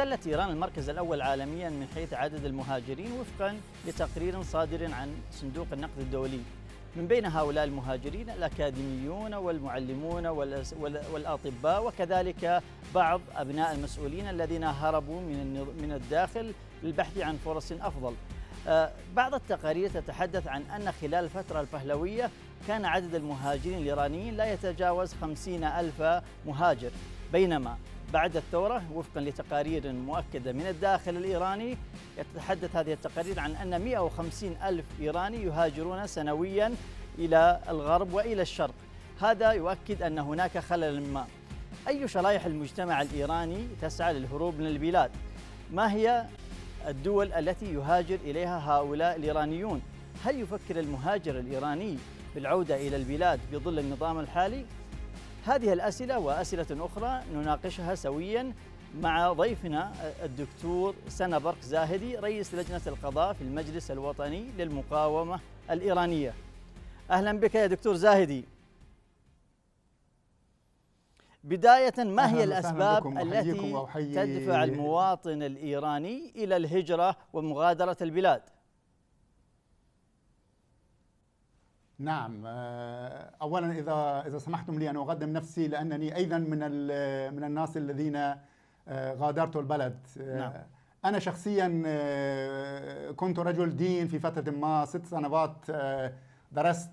احتلت إيران المركز الأول عالميا من حيث عدد المهاجرين وفقا لتقرير صادر عن صندوق النقد الدولي من بين هؤلاء المهاجرين الأكاديميون والمعلمون والأطباء وكذلك بعض أبناء المسؤولين الذين هربوا من من الداخل للبحث عن فرص أفضل آه، بعض التقارير تتحدث عن أن خلال الفترة البهلوية كان عدد المهاجرين الإيرانيين لا يتجاوز 50 ألف مهاجر بينما بعد الثورة وفقا لتقارير مؤكدة من الداخل الإيراني يتحدث هذه التقارير عن أن 150 ألف إيراني يهاجرون سنويا إلى الغرب وإلى الشرق هذا يؤكد أن هناك خلل ما أي شرائح المجتمع الإيراني تسعى للهروب من البلاد؟ ما هي الدول التي يهاجر إليها هؤلاء الإيرانيون؟ هل يفكر المهاجر الإيراني بالعودة إلى البلاد بظل النظام الحالي؟ هذه الأسئلة وأسئلة أخرى نناقشها سويا مع ضيفنا الدكتور سنة برق زاهدي رئيس لجنة القضاء في المجلس الوطني للمقاومة الإيرانية أهلا بك يا دكتور زاهدي بداية ما هي الأسباب التي تدفع المواطن الإيراني إلى الهجرة ومغادرة البلاد؟ نعم آه، اولا اذا اذا سمحتم لي ان اقدم نفسي لانني ايضا من من الناس الذين آه، غادرت البلد آه، نعم. انا شخصيا كنت رجل دين في فتره ما ست سنوات درست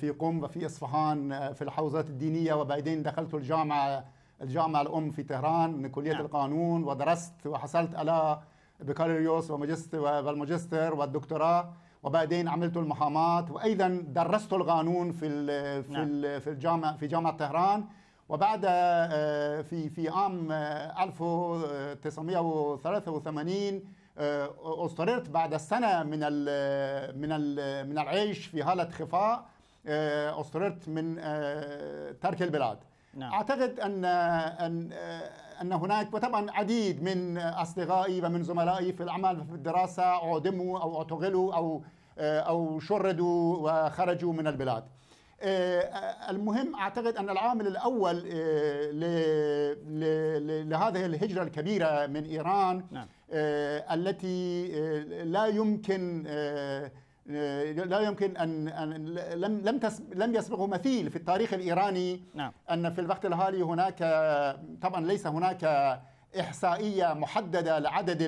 في قم وفي اصفهان في الحوزات الدينيه وبعدين دخلت الجامعه الجامعه الام في طهران من كليه نعم. القانون ودرست وحصلت على بكالوريوس وماجستير والماجستير والدكتوراه وبعدين عملت المحاماة وأيضا درست القانون في ال في نعم. في الجامعة في جامعة طهران وبعد آه، في في عام 1983 آه، اضطررت آه، بعد سنة من الـ من الـ من العيش في حالة خفاء اضطررت من ترك البلاد نعم. أعتقد أن أن ان هناك وطبعا عديد من اصدقائي ومن زملائي في العمل في الدراسه اعدموا او اعتقلوا او آه، او شردوا وخرجوا من البلاد. آه، آه، المهم اعتقد ان العامل الاول لهذه الهجره الكبيره من ايران نعم. التي لا يمكن آه، لا يمكن ان ان لم لم لم يسبقه مثيل في التاريخ الايراني نعم. ان في الوقت الحالي هناك طبعا ليس هناك احصائيه محدده لعدد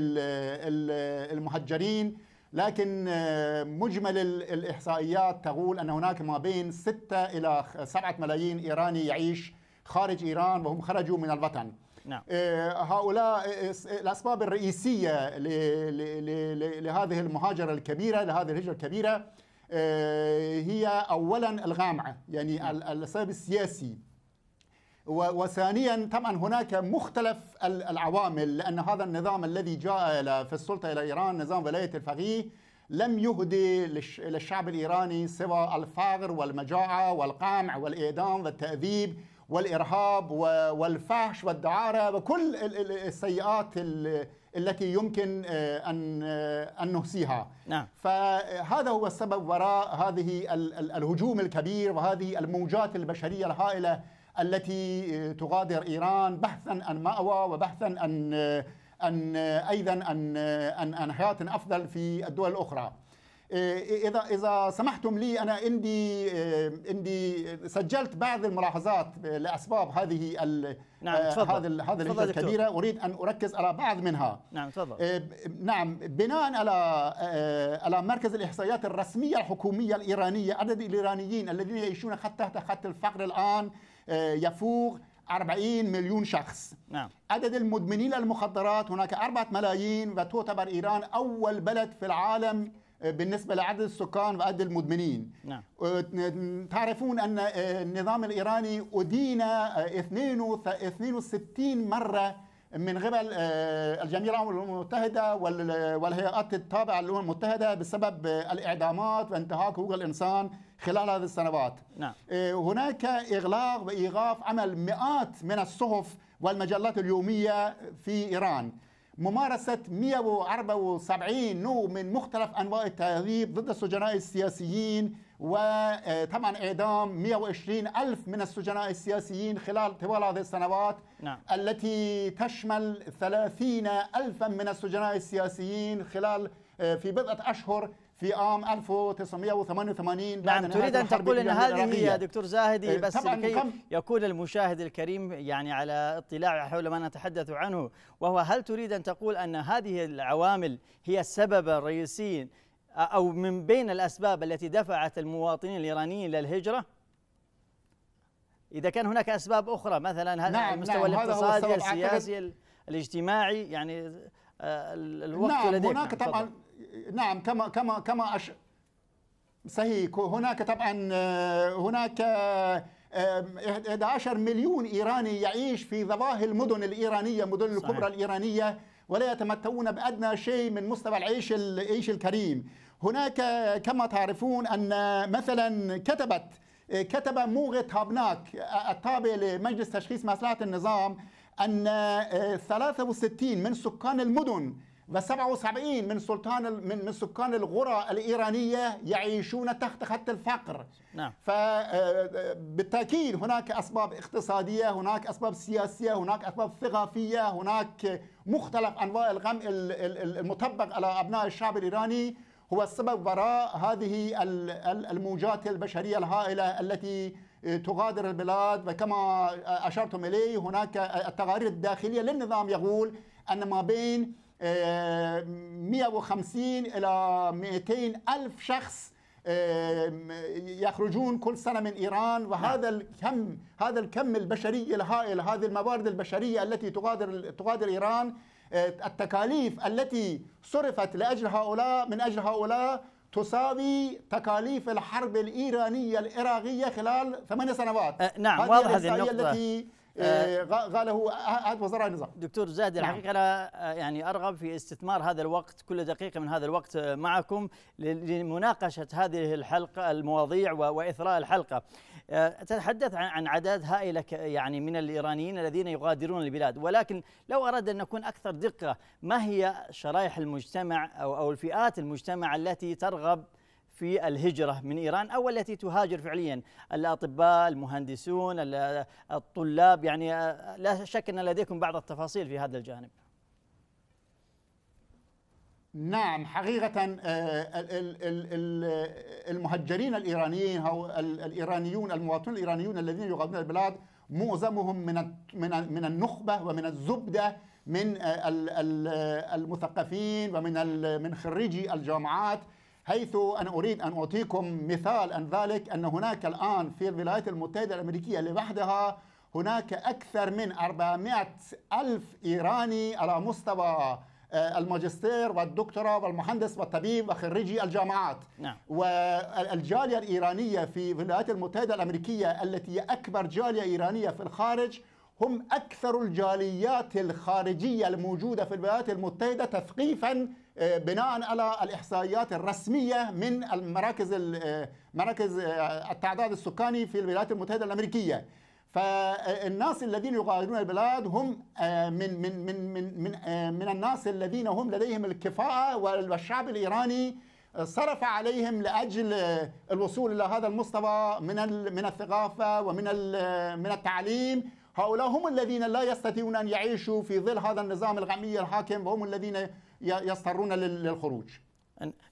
المهجرين لكن آه، مجمل الاحصائيات تقول ان هناك ما بين 6 الى 7 ملايين ايراني يعيش خارج ايران وهم خرجوا من الوطن نعم. إيه، هؤلاء إيه، إيه، الأسباب الرئيسية لهذه المهاجرة الكبيرة لهذه الهجرة الكبيرة هي أولا الغامعة يعني نعم. السبب السياسي وثانيا طبعا هناك مختلف العوامل لأن هذا النظام الذي جاء في السلطة إلى إيران نظام ولاية الفقيه لم يهدي للشعب الإيراني سوى الفقر والمجاعة والقمع والإعدام والتأذيب والإرهاب والفحش والدعارة وكل السيئات التي يمكن آه، أن آه، أن نهسيها نعم. فهذا هو السبب وراء هذه الهجوم الكبير وهذه الموجات البشرية الهائلة التي آه، تغادر إيران بحثا عن مأوى وبحثا عن أن أيضا أن أن حياة أفضل في الدول الأخرى آه، اذا اذا سمحتم لي انا عندي آه، عندي سجلت بعض الملاحظات لاسباب هذه ال نعم آه، تفضل هذا هذا الكبيره اريد ان اركز على بعض منها نعم تفضل نعم بناء على على مركز الاحصائيات الرسميه الحكوميه الايرانيه عدد الايرانيين الذين يعيشون حتى تحت خط الفقر الان يفوق 40 مليون شخص نعم. عدد المدمنين للمخدرات هناك 4 ملايين وتعتبر إيران أول بلد في العالم آه، بالنسبه لعدد السكان وعدد المدمنين نعم. آه، تعرفون ان آه، النظام الايراني ادين 62 مره من قبل الجميع الامم المتحده والهيئات التابعه للامم المتحده بسبب الاعدامات وانتهاك حقوق الانسان خلال هذه السنوات نعم. هناك اغلاق وايغاف عمل مئات من الصحف والمجلات اليوميه في ايران ممارسة 174 نوع من مختلف أنواع التهريب ضد السجناء السياسيين وطبعا آه، إعدام 120 ألف من السجناء السياسيين خلال طوال هذه السنوات نعم. التي تشمل 30 ألفا من السجناء السياسيين خلال آه، في بضعة أشهر في عام 1988 نعم تريد ان تقول ان هذه يا دكتور زاهدي إيه، بس لكي يكون المشاهد الكريم يعني على اطلاع حول ما نتحدث عنه وهو هل تريد ان تقول ان هذه العوامل هي السبب الرئيسي او من بين الاسباب التي دفعت المواطنين الايرانيين للهجره؟ اذا كان هناك اسباب اخرى مثلا نعم المستوى نعم الاقتصادي السياسي الاجتماعي يعني آه، الوقت نعم لديك هناك طبعا نعم كما كما كما أش... صحيح هناك طبعا هناك 11 مليون إيراني يعيش في ظواهر المدن الإيرانية المدن الكبرى الإيرانية ولا يتمتعون بأدنى شيء من مستوى العيش العيش الكريم هناك كما تعرفون أن مثلا كتبت كتب موغ هابناك التابع لمجلس تشخيص مصلحة النظام أن 63 آه، من سكان المدن و77 من سلطان من من سكان الغرى الايرانيه يعيشون تحت خط الفقر نعم فبالتاكيد آه، آه، هناك اسباب اقتصاديه هناك اسباب سياسيه هناك اسباب ثقافيه هناك مختلف انواع الغم المطبق على ابناء الشعب الايراني هو السبب وراء هذه الموجات البشريه الهائله التي آه، تغادر البلاد وكما اشرتم اليه هناك التقارير الداخليه للنظام يقول ان ما بين 150 إلى 200 ألف شخص آه، يخرجون كل سنة من إيران نعم. وهذا الكم هذا الكم البشري الهائل هذه الموارد البشرية التي تغادر تغادر إيران آه، التكاليف التي صرفت لأجل هؤلاء من أجل هؤلاء تساوي تكاليف الحرب الإيرانية العراقية خلال ثمان سنوات أه نعم واضح هذه النقطة التي آه، إيه، هو احد آه، آه، وزراء النظام دكتور زاهد نعم. الحقيقه انا يعني ارغب في استثمار هذا الوقت كل دقيقه من هذا الوقت معكم لمناقشه هذه الحلقه المواضيع واثراء الحلقه تتحدث عن عدد هائله يعني من الايرانيين الذين يغادرون البلاد ولكن لو اردنا ان نكون اكثر دقه ما هي شرائح المجتمع او او الفئات المجتمع التي ترغب في الهجرة من إيران أو التي تهاجر فعليا الأطباء المهندسون الطلاب يعني آه، لا شك أن لديكم بعض التفاصيل في هذا الجانب نعم حقيقة آه، المهجرين الإيرانيين أو الإيرانيون المواطنون الإيرانيون الذين يغادرون البلاد معظمهم من من النخبة ومن الزبدة من آه، المثقفين ومن من خريجي الجامعات حيث أنا أريد أن أعطيكم مثال عن ذلك أن هناك الآن في الولايات المتحدة الأمريكية لوحدها هناك أكثر من 400 ألف إيراني على مستوى آه، الماجستير والدكتوراه والمهندس والطبيب وخريجي الجامعات نعم. والجالية الإيرانية في الولايات المتحدة الأمريكية التي هي أكبر جالية إيرانية في الخارج هم أكثر الجاليات الخارجية الموجودة في الولايات المتحدة تثقيفا آه، بناء على الاحصائيات الرسميه من المراكز آه، مراكز آه، التعداد السكاني في الولايات المتحده الامريكيه فالناس الذين يغادرون البلاد هم من من من من من, الناس الذين هم لديهم الكفاءه والشعب الايراني صرف عليهم لاجل الوصول الى هذا المستوى من من الثقافه ومن من التعليم هؤلاء هم الذين لا يستطيعون ان يعيشوا في ظل هذا النظام الغمي الحاكم وهم الذين يضطرون للخروج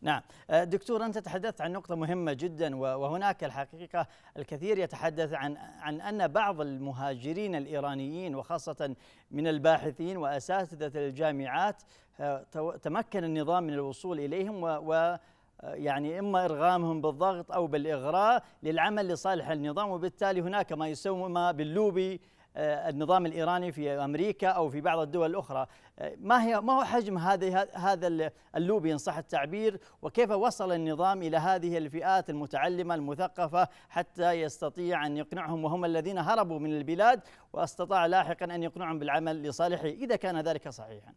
نعم أه، دكتور أنت تحدثت عن نقطة مهمة جدا وهناك الحقيقة الكثير يتحدث عن عن أن بعض المهاجرين الإيرانيين وخاصة من الباحثين وأساتذة الجامعات أه، تمكن النظام من الوصول إليهم و يعني اما ارغامهم بالضغط او بالاغراء للعمل لصالح النظام وبالتالي هناك ما يسمى باللوبي آه، النظام الايراني في امريكا او في بعض الدول الاخرى آه، ما هي ما هو حجم هذه هذا اللوبي ان صح التعبير وكيف وصل النظام الى هذه الفئات المتعلمه المثقفه حتى يستطيع ان يقنعهم وهم الذين هربوا من البلاد واستطاع لاحقا ان يقنعهم بالعمل لصالحه اذا كان ذلك صحيحا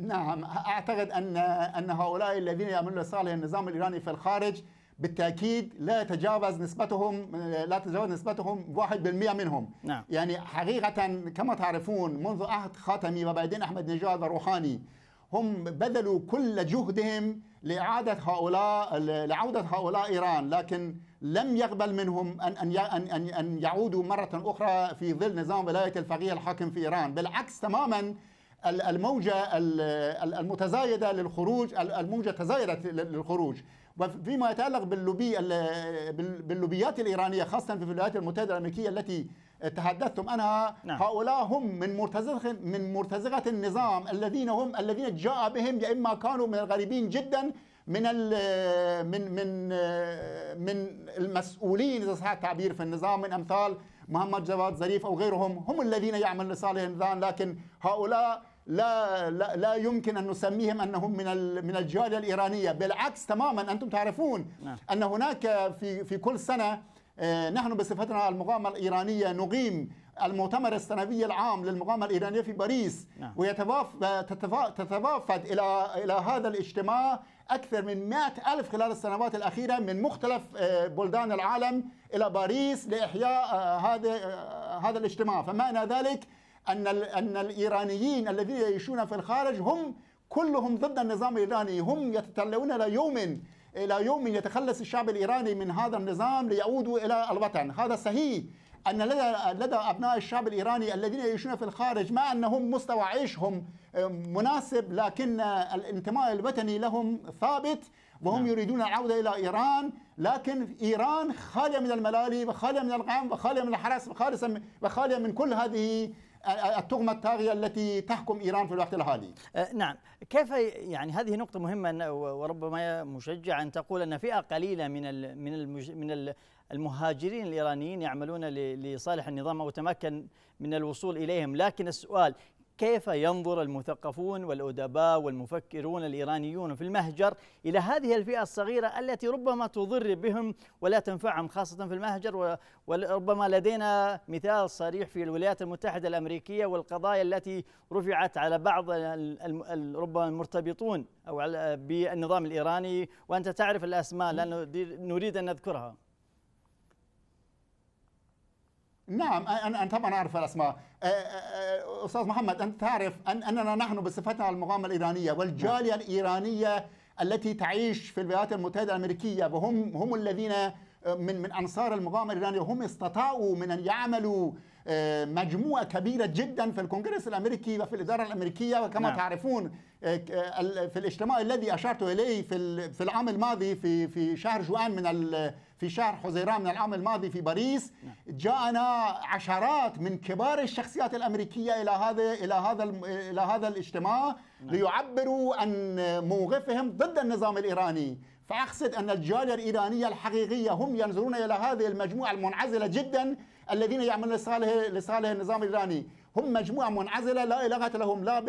نعم اعتقد ان ان هؤلاء الذين يعملون لصالح النظام الايراني في الخارج بالتاكيد لا يتجاوز نسبتهم لا تتجاوز نسبتهم 1% منهم نعم. يعني حقيقه كما تعرفون منذ عهد خاتمي وبعدين احمد نجاد الروحاني هم بذلوا كل جهدهم لإعادة هؤلاء لعودة هؤلاء إيران لكن لم يقبل منهم أن أن أن أن يعودوا مرة أخرى في ظل نظام ولاية الفقيه الحاكم في إيران بالعكس تماما الموجة المتزايدة للخروج الموجة تزايدت للخروج وفيما يتعلق باللوبي باللوبيات الإيرانية خاصة في الولايات المتحدة الأمريكية التي تحدثتم عنها نعم. هؤلاء هم من مرتزقة من مرتزقة النظام الذين هم الذين جاء بهم يا إما كانوا من الغريبين جدا من من من من المسؤولين اذا صح التعبير في النظام من امثال محمد جواد ظريف او غيرهم هم الذين يعملوا لصالح النظام لكن هؤلاء لا لا, لا يمكن ان نسميهم انهم من من الجاليه الايرانيه بالعكس تماما انتم تعرفون نعم. ان هناك في في كل سنه آه، نحن بصفتنا المقاومه الايرانيه نقيم المؤتمر السنوي العام للمقاومه الايرانيه في باريس نعم. ويتوافد الى الى هذا الاجتماع اكثر من 100 الف خلال السنوات الاخيره من مختلف آه، بلدان العالم الى باريس لاحياء آه، هذا هذا الاجتماع فمعنى ذلك أن أن الإيرانيين الذين يعيشون في الخارج هم كلهم ضد النظام الإيراني هم يتطلعون إلى يوم إلى يوم يتخلص الشعب الإيراني من هذا النظام ليعودوا إلى الوطن هذا صحيح أن لدى لدى أبناء الشعب الإيراني الذين يعيشون في الخارج مع أنهم مستوى عيشهم آه، مناسب لكن الانتماء الوطني لهم ثابت وهم نعم. يريدون العودة إلى إيران لكن إيران خالية من الملالي وخالية من الغم وخالية من الحرس وخالية من كل هذه التغمة الطاغية التي تحكم إيران في الوقت الحالي أه، نعم كيف يعني هذه نقطة مهمة وربما مشجع أن تقول أن فئة قليلة من من من المهاجرين الإيرانيين يعملون لصالح النظام أو تمكن من الوصول إليهم لكن السؤال كيف ينظر المثقفون والأدباء والمفكرون الإيرانيون في المهجر إلى هذه الفئة الصغيرة التي ربما تضر بهم ولا تنفعهم خاصة في المهجر وربما لدينا مثال صريح في الولايات المتحدة الأمريكية والقضايا التي رفعت على بعض ربما المرتبطون أو بالنظام الإيراني وأنت تعرف الأسماء لأنه نريد أن نذكرها نعم انا طبعا اعرف الاسماء استاذ محمد انت تعرف اننا نحن بصفتنا المقاومه الايرانيه والجاليه نعم. الايرانيه التي تعيش في الولايات المتحده الامريكيه وهم هم الذين من من انصار المقاومه الايرانيه هم استطاعوا من ان يعملوا آه، مجموعه كبيره جدا في الكونغرس الامريكي وفي الاداره الامريكيه وكما نعم. تعرفون آه، آه، في الاجتماع الذي اشرت اليه في العام الماضي في في شهر جوان من في شهر حزيران من العام الماضي في باريس نعم. جاءنا عشرات من كبار الشخصيات الامريكيه الى هذا الى هذا الى هذا الاجتماع نعم. ليعبروا عن موقفهم ضد النظام الايراني فأقصد أن الجالية الإيرانية الحقيقية هم ينظرون إلى هذه المجموعة المنعزلة جدا الذين يعملون لصالح لصالح النظام الايراني هم مجموعه منعزله لا علاقه لهم لا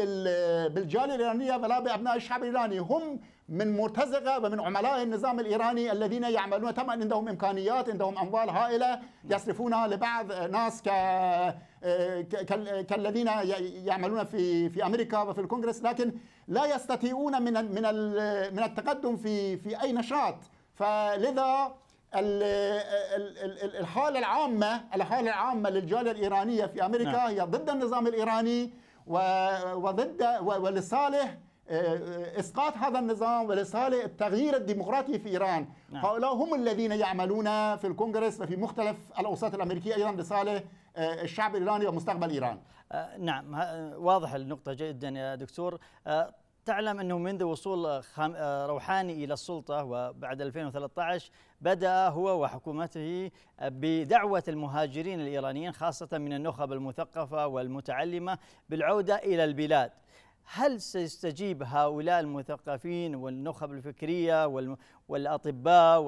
بالجاليه الايرانيه ولا بابناء الشعب الايراني هم من مرتزقه ومن عملاء النظام الايراني الذين يعملون طبعا عندهم امكانيات عندهم اموال هائله يصرفونها لبعض ناس ك كالذين يعملون في في امريكا وفي الكونغرس لكن لا يستطيعون من من من التقدم في في اي نشاط فلذا الحالة العامة الحالة العامة للجالية الإيرانية في أمريكا نعم. هي ضد النظام الإيراني وضد ولصالح آه، اسقاط هذا النظام ولصالح التغيير الديمقراطي في ايران نعم. هؤلاء هم الذين يعملون في الكونغرس وفي مختلف الاوساط الامريكيه ايضا لصالح آه، الشعب الايراني ومستقبل ايران آه، نعم واضح النقطه جدا يا دكتور تعلم أنه منذ وصول آه، روحاني إلى السلطة وبعد 2013 بدأ هو وحكومته بدعوة المهاجرين الإيرانيين خاصة من النخب المثقفة والمتعلمة بالعودة إلى البلاد هل سيستجيب هؤلاء المثقفين والنخب الفكرية والأطباء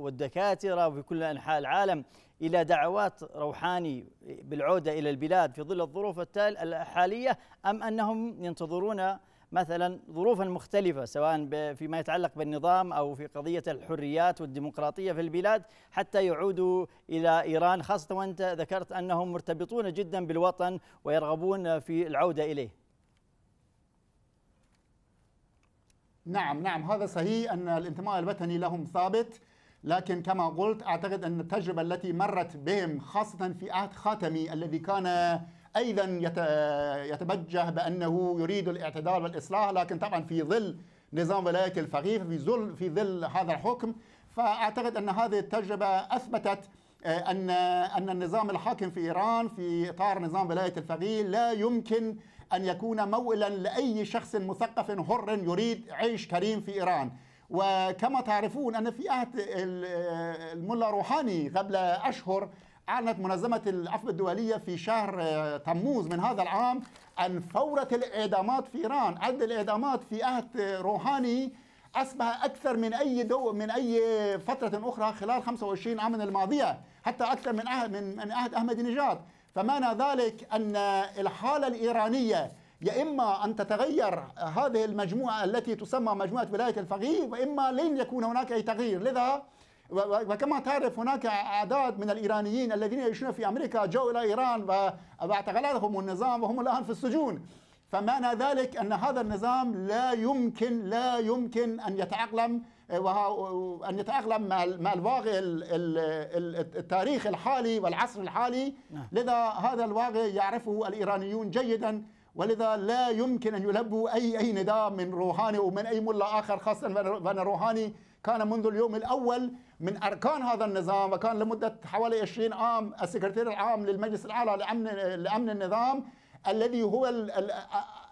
والدكاترة في كل أنحاء العالم إلى دعوات روحاني بالعودة إلى البلاد في ظل الظروف الحالية أم أنهم ينتظرون مثلا ظروفا مختلفة سواء فيما يتعلق بالنظام أو في قضية الحريات والديمقراطية في البلاد حتى يعودوا إلى إيران خاصة وأنت ذكرت أنهم مرتبطون جدا بالوطن ويرغبون في العودة إليه نعم نعم هذا صحيح أن الانتماء الوطني لهم ثابت لكن كما قلت أعتقد أن التجربة التي مرت بهم خاصة في عهد خاتمي الذي كان ايضا يتبجه بانه يريد الاعتدال والاصلاح لكن طبعا في ظل نظام ولايه الفقيه في ظل في ظل هذا الحكم فاعتقد ان هذه التجربه اثبتت آه، ان ان النظام الحاكم في ايران في اطار نظام ولايه الفقيه لا يمكن ان يكون مولا لاي شخص مثقف حر يريد عيش كريم في ايران وكما تعرفون ان في عهد آه، الملا روحاني قبل اشهر أعلنت منظمة العفو الدولية في شهر آه، تموز من هذا العام أن ثورة الإعدامات في إيران عدد الإعدامات في عهد روحاني أصبح أكثر من أي دو من أي فترة أخرى خلال 25 عاما الماضية حتى أكثر من عهد من عهد أحمد نجاد فمعنى ذلك أن الحالة الإيرانية يا إما أن تتغير هذه المجموعة التي تسمى مجموعة ولاية الفقيه وإما لن يكون هناك أي تغيير لذا وكما تعرف هناك أعداد من الإيرانيين الذين يعيشون في أمريكا جاءوا إلى إيران واعتقلتهم النظام وهم الآن في السجون فمعنى ذلك أن هذا النظام لا يمكن لا يمكن أن يتأقلم آه، أن يتأقلم مع الواقع التاريخ الحالي والعصر الحالي نعم. لذا هذا الواقع يعرفه الإيرانيون جيدا ولذا لا يمكن أن يلبوا أي أي نداء من روحاني ومن أي ملا آخر خاصة وأن روحاني كان منذ اليوم الأول من أركان هذا النظام وكان لمدة حوالي 20 عام السكرتير العام للمجلس الأعلى لأمن, لأمن النظام الذي هو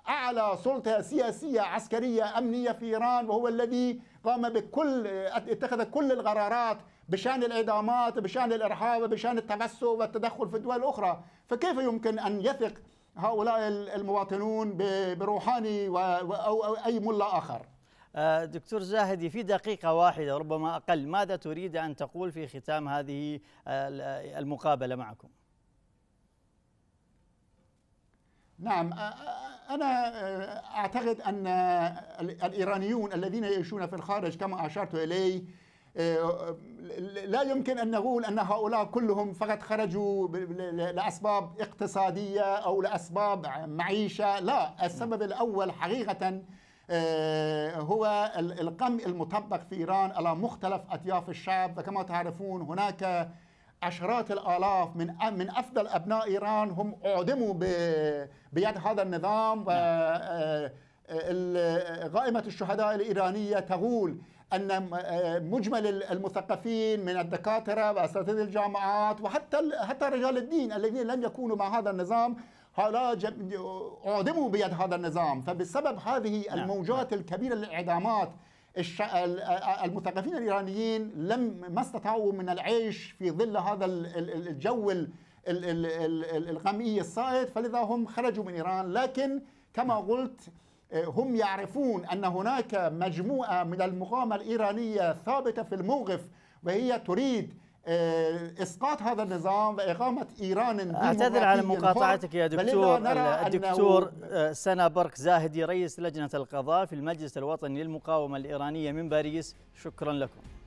أعلى سلطة سياسية عسكرية أمنية في إيران وهو الذي قام بكل اتخذ كل القرارات بشان الإعدامات بشان الإرهاب بشان التبسم والتدخل في الدول الأخرى فكيف يمكن أن يثق هؤلاء المواطنون بروحاني أو أي ملا آخر آه، دكتور زاهدي في دقيقة واحدة ربما أقل ماذا تريد أن تقول في ختام هذه آه، المقابلة معكم نعم آه، أنا أعتقد أن الإيرانيون الذين يعيشون في الخارج كما أشرت إليه لا يمكن أن نقول أن هؤلاء كلهم فقط خرجوا لأسباب اقتصادية أو لأسباب معيشة لا السبب الأول حقيقة آه، هو القمع المطبق في إيران على مختلف أطياف الشعب وكما تعرفون هناك عشرات الآلاف من من أفضل أبناء إيران هم أعدموا بيد هذا النظام نعم. و قائمة آه، الشهداء الإيرانية تقول أن آه، مجمل المثقفين من الدكاترة وأساتذة الجامعات وحتى حتى رجال الدين الذين لم يكونوا مع هذا النظام هؤلاء أعدموا بيد هذا النظام فبسبب هذه نعم، الموجات نعم. الكبيرة للإعدامات المثقفين الإيرانيين لم ما استطاعوا من العيش في ظل هذا الجو الغمئي الصائد فلذا هم خرجوا من إيران لكن كما قلت آه، هم يعرفون أن هناك مجموعة من المقاومة الإيرانية ثابتة في الموقف وهي تريد آه، اسقاط هذا النظام واقامه ايران اعتذر على مقاطعتك يا دكتور الدكتور آه، سنا برك زاهدي رئيس لجنه القضاء في المجلس الوطني للمقاومه الايرانيه من باريس شكرا لكم